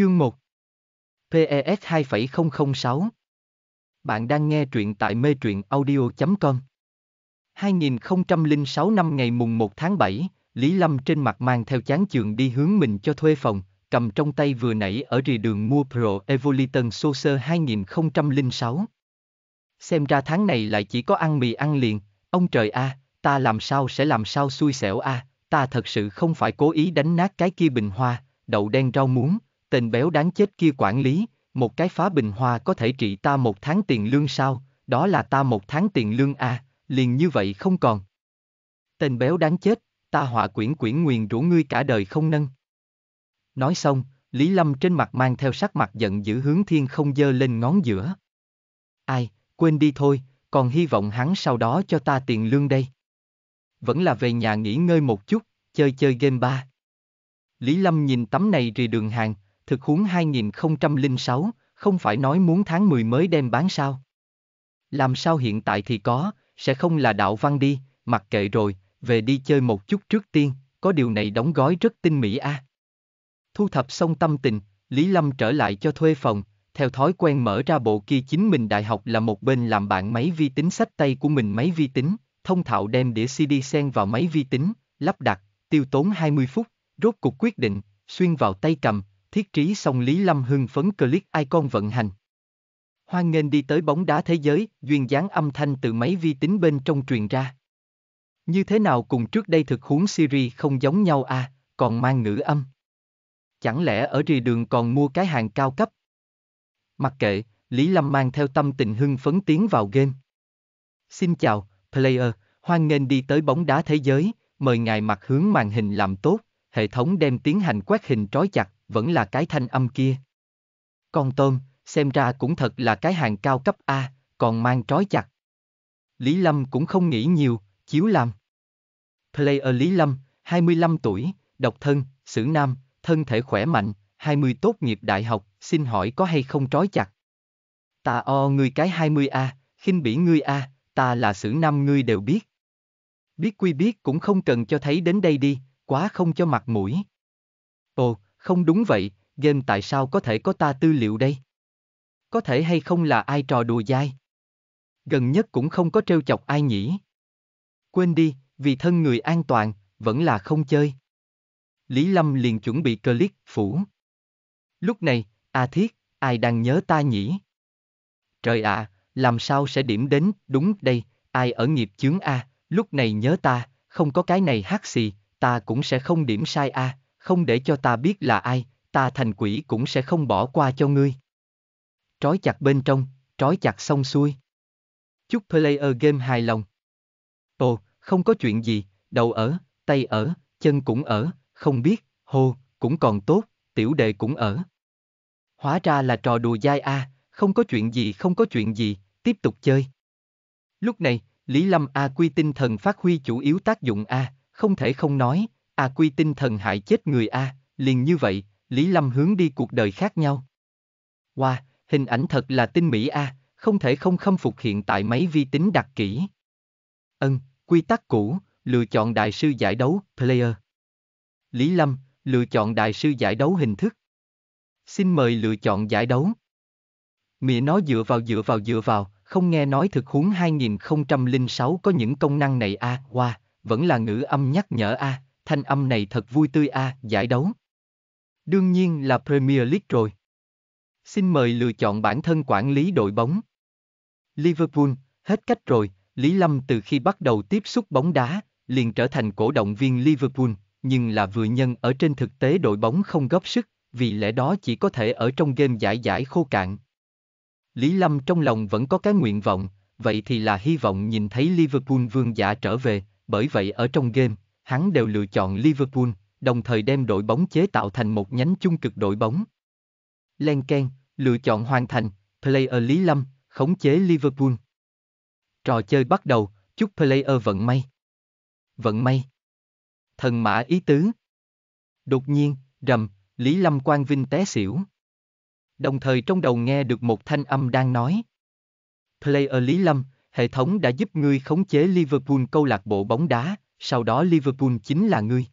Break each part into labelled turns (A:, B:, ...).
A: Chương 1 PES 2,006 Bạn đang nghe truyện tại mê truyện audio.com 2006 năm ngày mùng 1 tháng 7, Lý Lâm trên mặt mang theo chán chường đi hướng mình cho thuê phòng, cầm trong tay vừa nãy ở rì đường mua Pro Evolution Saucer 2006. Xem ra tháng này lại chỉ có ăn mì ăn liền, ông trời a, à, ta làm sao sẽ làm sao xui xẻo a, à, ta thật sự không phải cố ý đánh nát cái kia bình hoa, đậu đen rau muống, tên béo đáng chết kia quản lý, một cái phá bình hoa có thể trị ta một tháng tiền lương sao, đó là ta một tháng tiền lương à, liền như vậy không còn. Tên béo đáng chết, ta họa quyển quyển nguyền rủ ngươi cả đời không nâng. Nói xong, Lý Lâm trên mặt mang theo sắc mặt giận dữ hướng thiên không dơ lên ngón giữa. Ai, quên đi thôi, còn hy vọng hắn sau đó cho ta tiền lương đây. Vẫn là về nhà nghỉ ngơi một chút, chơi chơi game ba. Lý Lâm nhìn tấm này rì đường hàng, thực huống 2006, không phải nói muốn tháng 10 mới đem bán sao. Làm sao hiện tại thì có, sẽ không là đạo văn đi, mặc kệ rồi, về đi chơi một chút trước tiên, có điều này đóng gói rất tinh mỹ a. À. Thu thập xong tâm tình, Lý Lâm trở lại cho thuê phòng, theo thói quen mở ra bộ kia chính mình đại học là một bên làm bạn máy vi tính sách tay của mình máy vi tính, thông thạo đem đĩa CD sen vào máy vi tính, lắp đặt, tiêu tốn 20 phút, rốt cục quyết định, xuyên vào tay cầm, thiết trí xong Lý Lâm hưng phấn click icon vận hành. Hoan nghênh đi tới bóng đá thế giới, duyên dáng âm thanh từ máy vi tính bên trong truyền ra. Như thế nào cùng trước đây thực huống Siri không giống nhau à, còn mang ngữ âm. Chẳng lẽ ở rì đường còn mua cái hàng cao cấp? Mặc kệ, Lý Lâm mang theo tâm tình hưng phấn tiến vào game. Xin chào, player, hoan nghênh đi tới bóng đá thế giới, mời ngài mặt hướng màn hình làm tốt, hệ thống đem tiến hành quét hình trói chặt, vẫn là cái thanh âm kia. Con tôm, xem ra cũng thật là cái hàng cao cấp A, còn mang trói chặt. Lý Lâm cũng không nghĩ nhiều, chiếu làm. Player Lý Lâm, 25 tuổi, độc thân, xử nam, thân thể khỏe mạnh, 20 tốt nghiệp đại học, xin hỏi có hay không trói chặt. Ta o ngươi cái 20A, khinh bỉ ngươi A, ta là xử nam ngươi đều biết. Biết quy biết cũng không cần cho thấy đến đây đi, quá không cho mặt mũi. Ồ, không đúng vậy, game tại sao có thể có ta tư liệu đây? Có thể hay không là ai trò đùa dai? Gần nhất cũng không có trêu chọc ai nhỉ? Quên đi, vì thân người an toàn, vẫn là không chơi. Lý Lâm liền chuẩn bị click phủ. Lúc này, A à Thiết, ai đang nhớ ta nhỉ? Trời ạ, à, làm sao sẽ điểm đến, đúng đây, ai ở nghiệp chướng A, lúc này nhớ ta, không có cái này hát xì, ta cũng sẽ không điểm sai A, không để cho ta biết là ai, ta thành quỷ cũng sẽ không bỏ qua cho ngươi. Trói chặt bên trong, trói chặt xong xuôi. Chúc player game hài lòng. Ồ, không có chuyện gì, đầu ở, tay ở, chân cũng ở, không biết, hô, cũng còn tốt, tiểu đệ cũng ở. Hóa ra là trò đùa dai a, à, không có chuyện gì không có chuyện gì, tiếp tục chơi. Lúc này, Lý Lâm A quy tinh thần phát huy chủ yếu tác dụng a, không thể không nói, à quy tinh thần hại chết người a, liền như vậy, Lý Lâm hướng đi cuộc đời khác nhau. Wow, hình ảnh thật là tinh mỹ a, không thể không khâm phục hiện tại máy vi tính đặc kỹ. Ân, quy tắc cũ, lựa chọn đại sư giải đấu, player. Lý Lâm, lựa chọn đại sư giải đấu hình thức. Xin mời lựa chọn giải đấu. Mẹ nó dựa vào dựa vào dựa vào, không nghe nói thực huống 2006 có những công năng này a, à, wow, vẫn là ngữ âm nhắc nhở a, à, thanh âm này thật vui tươi a, à, giải đấu. Đương nhiên là Premier League rồi. Xin mời lựa chọn bản thân quản lý đội bóng. Liverpool, hết cách rồi, Lý Lâm từ khi bắt đầu tiếp xúc bóng đá, liền trở thành cổ động viên Liverpool, nhưng là vừa nhân ở trên thực tế đội bóng không góp sức, vì lẽ đó chỉ có thể ở trong game giải giải khô cạn. Lý Lâm trong lòng vẫn có cái nguyện vọng, vậy thì là hy vọng nhìn thấy Liverpool vương giả trở về, bởi vậy ở trong game, hắn đều lựa chọn Liverpool, đồng thời đem đội bóng chế tạo thành một nhánh chung cực đội bóng. Lenken, lựa chọn hoàn thành, player Lý Lâm, khống chế Liverpool. Trò chơi bắt đầu, chúc player vận may. Vận may. Thần mã ý tứ. Đột nhiên, rầm, Lý Lâm Quang Vinh té xỉu. Đồng thời trong đầu nghe được một thanh âm đang nói. Player Lý Lâm, hệ thống đã giúp ngươi khống chế Liverpool câu lạc bộ bóng đá, sau đó Liverpool chính là ngươi.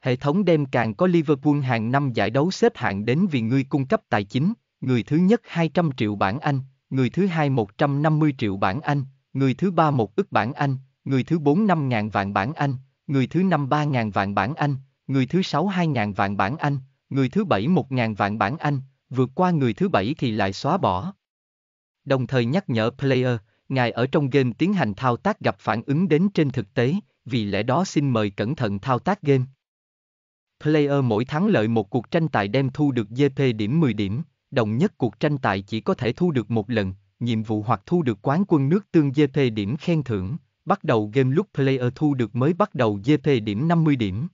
A: Hệ thống đem càng có Liverpool hàng năm giải đấu xếp hạng đến vì ngươi cung cấp tài chính, người thứ nhất 200 triệu bảng Anh, người thứ hai 150 triệu bảng Anh, người thứ ba một ức bảng Anh, người thứ bốn năm ngàn vạn bảng Anh, người thứ năm ba ngàn vạn bảng Anh, người thứ sáu hai ngàn vạn bảng Anh, người thứ bảy một ngàn vạn bảng Anh, vượt qua người thứ bảy thì lại xóa bỏ. Đồng thời nhắc nhở player, ngài ở trong game tiến hành thao tác gặp phản ứng đến trên thực tế, vì lẽ đó xin mời cẩn thận thao tác game. Player mỗi thắng lợi một cuộc tranh tài đem thu được GP điểm 10 điểm, đồng nhất cuộc tranh tài chỉ có thể thu được một lần, nhiệm vụ hoặc thu được quán quân nước tương GP điểm khen thưởng, bắt đầu game lúc player thu được mới bắt đầu GP điểm 50 điểm.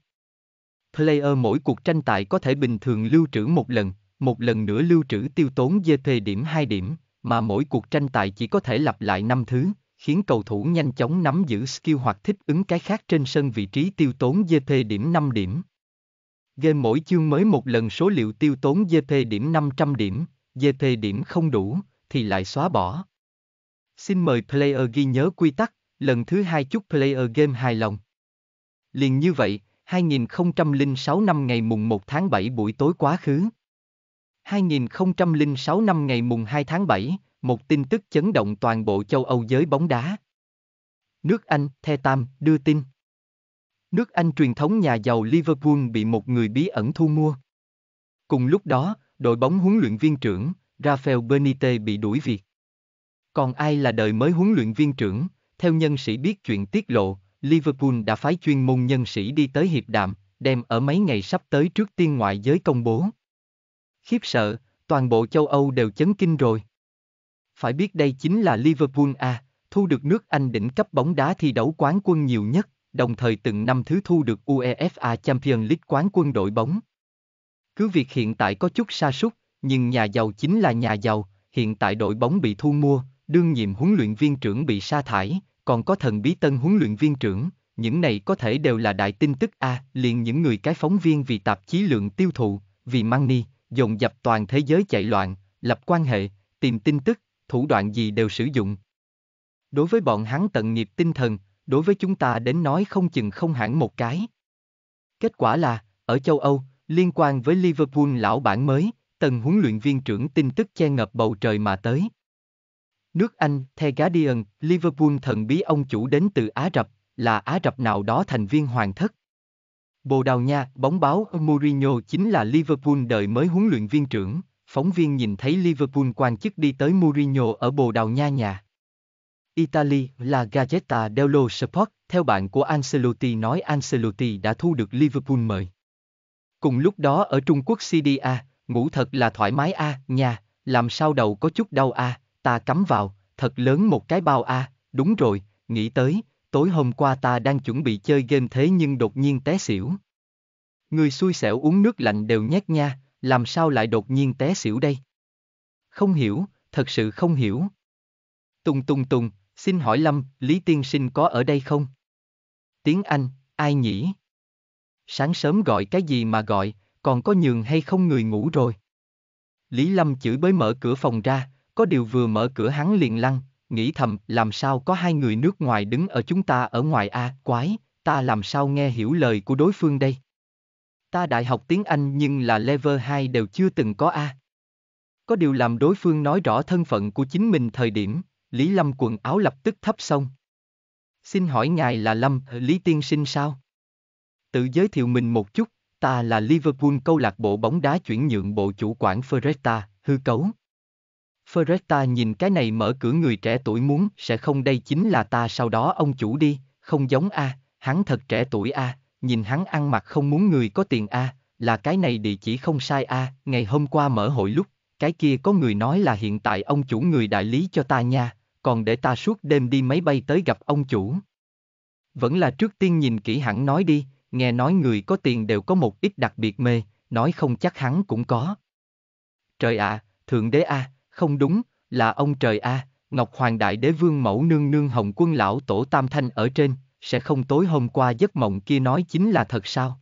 A: Player mỗi cuộc tranh tài có thể bình thường lưu trữ một lần, một lần nữa lưu trữ tiêu tốn GP điểm 2 điểm, mà mỗi cuộc tranh tài chỉ có thể lặp lại 5 thứ, khiến cầu thủ nhanh chóng nắm giữ skill hoặc thích ứng cái khác trên sân vị trí tiêu tốn GT điểm 5 điểm. Game mỗi chương mới một lần số liệu tiêu tốn GT điểm 500 điểm, GT điểm không đủ, thì lại xóa bỏ. Xin mời player ghi nhớ quy tắc, lần thứ hai chúc player game hài lòng. Liền như vậy, 2006 năm ngày mùng 1 tháng 7 buổi tối quá khứ. 2006 năm ngày mùng 2 tháng 7, một tin tức chấn động toàn bộ châu Âu giới bóng đá. Nước Anh, The Tam, đưa tin. Nước Anh truyền thống nhà giàu Liverpool bị một người bí ẩn thu mua. Cùng lúc đó, đội bóng huấn luyện viên trưởng, Rafael Benitez bị đuổi việc. Còn ai là đời mới huấn luyện viên trưởng, theo nhân sĩ biết chuyện tiết lộ, Liverpool đã phái chuyên môn nhân sĩ đi tới hiệp đàm, đem ở mấy ngày sắp tới trước tiên ngoại giới công bố. Khiếp sợ, toàn bộ châu Âu đều chấn kinh rồi. Phải biết đây chính là Liverpool A, thu được nước Anh đỉnh cấp bóng đá thi đấu quán quân nhiều nhất, đồng thời từng năm thứ thu được UEFA Champions League quán quân đội bóng. Cứ việc hiện tại có chút sa sút, nhưng nhà giàu chính là nhà giàu, hiện tại đội bóng bị thu mua, đương nhiệm huấn luyện viên trưởng bị sa thải, còn có thần bí tân huấn luyện viên trưởng, những này có thể đều là đại tin tức A, à, liền những người cái phóng viên vì tạp chí lượng tiêu thụ, vì money, dồn dập toàn thế giới chạy loạn, lập quan hệ, tìm tin tức, thủ đoạn gì đều sử dụng. Đối với bọn hắn tận nghiệp tinh thần, đối với chúng ta đến nói không chừng không hẳn một cái. Kết quả là, ở châu Âu, liên quan với Liverpool lão bản mới, tần huấn luyện viên trưởng tin tức che ngập bầu trời mà tới. Nước Anh, The Guardian, Liverpool thần bí ông chủ đến từ Á Rập, là Á Rập nào đó thành viên hoàng thất. Bồ Đào Nha, bóng báo Mourinho chính là Liverpool đời mới huấn luyện viên trưởng, phóng viên nhìn thấy Liverpool quan chức đi tới Mourinho ở Bồ Đào Nha nhà. Italy là Gazzetta dello Sport, theo bạn của Ancelotti nói Ancelotti đã thu được Liverpool mời. Cùng lúc đó ở Trung Quốc CDA, ngủ thật là thoải mái a, à, nhà, làm sao đầu có chút đau a, à, ta cắm vào, thật lớn một cái bao a, à, đúng rồi, nghĩ tới, tối hôm qua ta đang chuẩn bị chơi game thế nhưng đột nhiên té xỉu. Người xui xẻo uống nước lạnh đều nhét nha, làm sao lại đột nhiên té xỉu đây? Không hiểu, thật sự không hiểu. Tùng tùng tùng, xin hỏi Lâm, Lý Tiên Sinh có ở đây không? Tiếng Anh, ai nhỉ? Sáng sớm gọi cái gì mà gọi, còn có nhường hay không người ngủ rồi? Lý Lâm chửi bới mở cửa phòng ra, có điều vừa mở cửa hắn liền lăn, nghĩ thầm, làm sao có hai người nước ngoài đứng ở chúng ta ở ngoài a, à, quái, ta làm sao nghe hiểu lời của đối phương đây? Ta đại học tiếng Anh nhưng là level 2 đều chưa từng có A. Có điều làm đối phương nói rõ thân phận của chính mình thời điểm, Lý Lâm quần áo lập tức thấp xong. Xin hỏi ngài là Lâm, Lý Tiên Sinh sao? Tự giới thiệu mình một chút, ta là Liverpool câu lạc bộ bóng đá chuyển nhượng bộ chủ quản Ferretta, hư cấu. Ferretta nhìn cái này mở cửa người trẻ tuổi muốn, sẽ không đây chính là ta sau đó ông chủ đi, không giống a, hắn thật trẻ tuổi a, nhìn hắn ăn mặc không muốn người có tiền a, à, là cái này địa chỉ không sai a, à, ngày hôm qua mở hội lúc, cái kia có người nói là hiện tại ông chủ người đại lý cho ta nha, còn để ta suốt đêm đi máy bay tới gặp ông chủ. Vẫn là trước tiên nhìn kỹ hẳn nói đi, nghe nói người có tiền đều có một ít đặc biệt mê, nói không chắc hắn cũng có. Trời ạ, à, Thượng Đế a, à, không đúng, là ông trời a, à, Ngọc Hoàng Đại Đế Vương Mẫu Nương Nương Hồng Quân Lão Tổ Tam Thanh ở trên, sẽ không tối hôm qua giấc mộng kia nói chính là thật sao?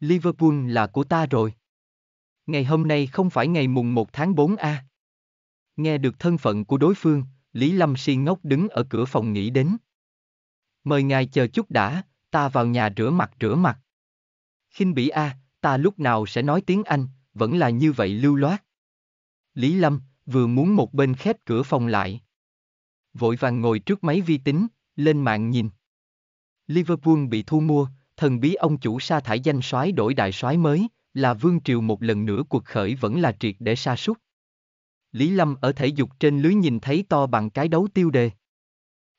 A: Liverpool là của ta rồi. Ngày hôm nay không phải ngày mùng 1 tháng 4 a. Nghe được thân phận của đối phương, Lý Lâm si ngốc đứng ở cửa phòng nghĩ đến. Mời ngài chờ chút đã, ta vào nhà rửa mặt rửa mặt. khinh bỉ a, à, ta lúc nào sẽ nói tiếng Anh, vẫn là như vậy lưu loát. Lý Lâm, vừa muốn một bên khép cửa phòng lại. Vội vàng ngồi trước máy vi tính, lên mạng nhìn. Liverpool bị thu mua, thần bí ông chủ sa thải danh soái đổi đại soái mới, là vương triều một lần nữa cuộc khởi vẫn là triệt để sa sút. Lý Lâm ở thể dục trên lưới nhìn thấy to bằng cái đấu tiêu đề.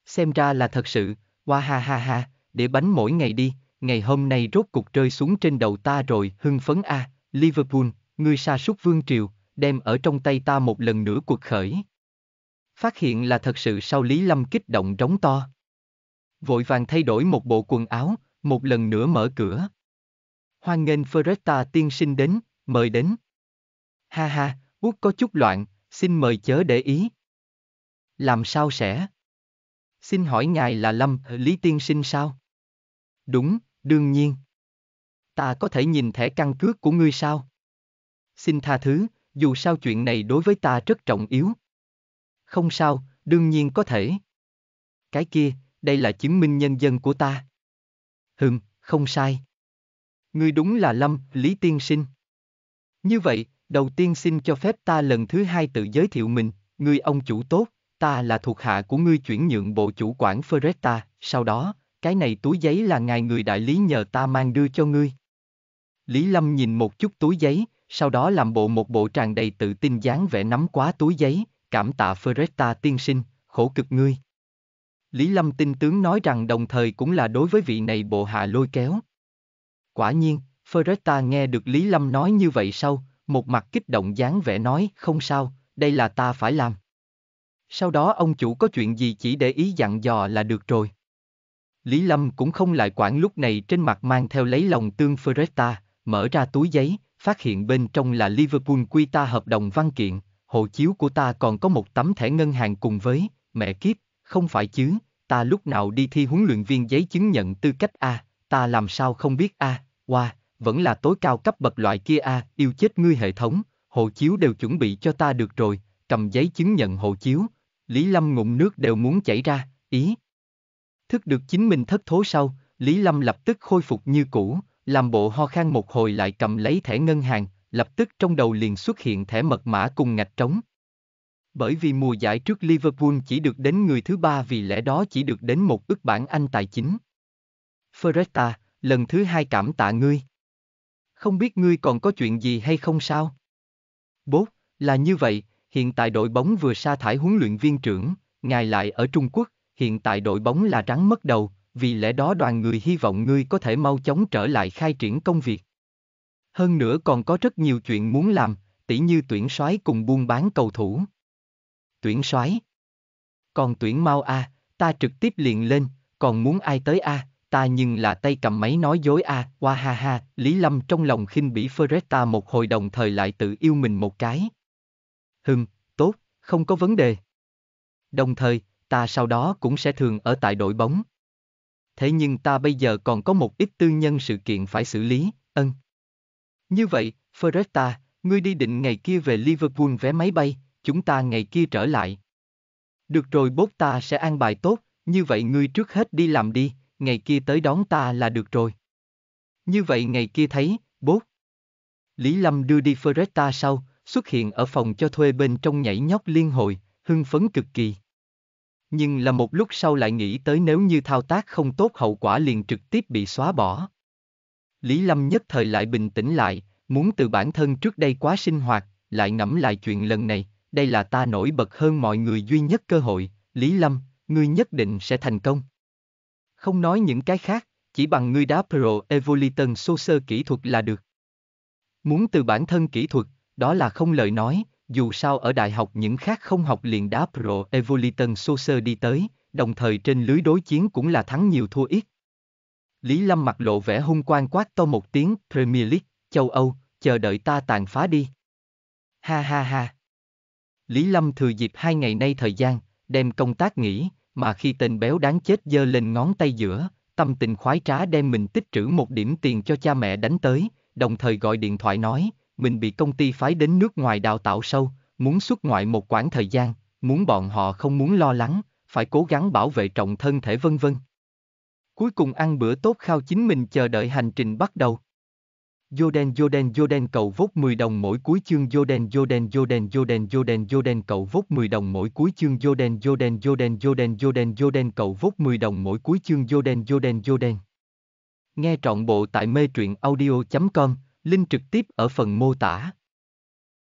A: Xem ra là thật sự, hoa ha ha ha, để bánh mỗi ngày đi, ngày hôm nay rốt cục rơi xuống trên đầu ta rồi, hưng phấn a, à, Liverpool, ngươi sa sút vương triều, đem ở trong tay ta một lần nữa cuộc khởi. Phát hiện là thật sự sau Lý Lâm kích động rống to vội vàng thay đổi một bộ quần áo, một lần nữa mở cửa. Hoan nghênh Ferretta tiên sinh đến, mời đến. Ha ha, út có chút loạn, xin mời chớ để ý. Làm sao sẽ? Xin hỏi ngài là Lâm, ờ, Lý tiên sinh sao? Đúng, đương nhiên. Ta có thể nhìn thẻ căn cước của ngươi sao? Xin tha thứ, dù sao chuyện này đối với ta rất trọng yếu. Không sao, đương nhiên có thể. Cái kia, đây là chứng minh nhân dân của ta. Hừm, không sai. Ngươi đúng là Lâm, Lý Tiên Sinh. Như vậy, đầu tiên xin cho phép ta lần thứ hai tự giới thiệu mình, ngươi ông chủ tốt, ta là thuộc hạ của ngươi chuyển nhượng bộ chủ quản Ferretta, sau đó, cái này túi giấy là ngài người đại lý nhờ ta mang đưa cho ngươi. Lý Lâm nhìn một chút túi giấy, sau đó làm bộ một bộ tràn đầy tự tin dáng vẻ nắm quá túi giấy, cảm tạ Ferretta tiên sinh, khổ cực ngươi. Lý Lâm tin tướng nói rằng đồng thời cũng là đối với vị này bộ hạ lôi kéo. Quả nhiên, Ferretta nghe được Lý Lâm nói như vậy sau, một mặt kích động dáng vẻ nói không sao, đây là ta phải làm. Sau đó ông chủ có chuyện gì chỉ để ý dặn dò là được rồi. Lý Lâm cũng không lại quản lúc này trên mặt mang theo lấy lòng tương Ferretta, mở ra túi giấy, phát hiện bên trong là Liverpool quy ta hợp đồng văn kiện, hộ chiếu của ta còn có một tấm thẻ ngân hàng cùng với, mẹ kiếp, không phải chứ, ta lúc nào đi thi huấn luyện viên giấy chứng nhận tư cách A, ta làm sao không biết A, qua, wow, vẫn là tối cao cấp bậc loại kia A, yêu chết ngươi hệ thống, hộ chiếu đều chuẩn bị cho ta được rồi, cầm giấy chứng nhận hộ chiếu, Lý Lâm ngụm nước đều muốn chảy ra, ý. Thức được chính mình thất thố sau, Lý Lâm lập tức khôi phục như cũ, làm bộ ho khan một hồi lại cầm lấy thẻ ngân hàng, lập tức trong đầu liền xuất hiện thẻ mật mã cùng ngạch trống, bởi vì mùa giải trước Liverpool chỉ được đến người thứ ba vì lẽ đó chỉ được đến một ước bản Anh tài chính. Ferretta, lần thứ hai cảm tạ ngươi. Không biết ngươi còn có chuyện gì hay không sao? Bố, là như vậy, hiện tại đội bóng vừa sa thải huấn luyện viên trưởng, ngài lại ở Trung Quốc, hiện tại đội bóng là rắn mất đầu, vì lẽ đó đoàn người hy vọng ngươi có thể mau chóng trở lại khai triển công việc. Hơn nữa còn có rất nhiều chuyện muốn làm, tỉ như tuyển soái cùng buôn bán cầu thủ tuyển soái. Còn tuyển mau a, ta trực tiếp liền lên, còn muốn ai tới a, ta nhưng là tay cầm máy nói dối a, qua ha ha, Lý Lâm trong lòng khinh bỉ Ferretta một hồi đồng thời lại tự yêu mình một cái. hưng, tốt, không có vấn đề. Đồng thời, ta sau đó cũng sẽ thường ở tại đội bóng. Thế nhưng ta bây giờ còn có một ít tư nhân sự kiện phải xử lý, ân. Như vậy, Ferretta, ngươi đi định ngày kia về Liverpool vé máy bay, chúng ta ngày kia trở lại. Được rồi bốt ta sẽ an bài tốt, như vậy ngươi trước hết đi làm đi, ngày kia tới đón ta là được rồi. Như vậy ngày kia thấy, bốt. Lý Lâm đưa đi Ferretta sau, xuất hiện ở phòng cho thuê bên trong nhảy nhóc liên hồi hưng phấn cực kỳ. Nhưng là một lúc sau lại nghĩ tới nếu như thao tác không tốt hậu quả liền trực tiếp bị xóa bỏ. Lý Lâm nhất thời lại bình tĩnh lại, muốn từ bản thân trước đây quá sinh hoạt, lại ngẫm lại chuyện lần này, đây là ta nổi bật hơn mọi người duy nhất cơ hội, Lý Lâm, ngươi nhất định sẽ thành công. Không nói những cái khác, chỉ bằng ngươi đá Pro Evolution sơ kỹ thuật là được. Muốn từ bản thân kỹ thuật, đó là không lời nói, dù sao ở đại học những khác không học liền đá Pro Evolution sơ đi tới, đồng thời trên lưới đối chiến cũng là thắng nhiều thua ít. Lý Lâm mặc lộ vẻ hung quan quát to một tiếng Premier League, châu Âu, chờ đợi ta tàn phá đi. Ha ha ha. Lý Lâm thừa dịp hai ngày nay thời gian, đem công tác nghỉ, mà khi tên béo đáng chết dơ lên ngón tay giữa, tâm tình khoái trá đem mình tích trữ một điểm tiền cho cha mẹ đánh tới, đồng thời gọi điện thoại nói, mình bị công ty phái đến nước ngoài đào tạo sâu, muốn xuất ngoại một quãng thời gian, muốn bọn họ không muốn lo lắng, phải cố gắng bảo vệ trọng thân thể vân vân. Cuối cùng ăn bữa tốt khao chính mình chờ đợi hành trình bắt đầu. Yoden Yoden Yoden cầu vốt 10 đồng mỗi cuối chương Yoden Yoden Yoden Yoden Yoden Yoden cầu vốt 10 đồng mỗi cuối chương Yoden Yoden Yoden Yoden Yoden Yoden cầu vốt 10 đồng mỗi cuối chương Yoden Yoden Yoden. Nghe trọn bộ tại mê truyện audio.com, link trực tiếp ở phần mô tả.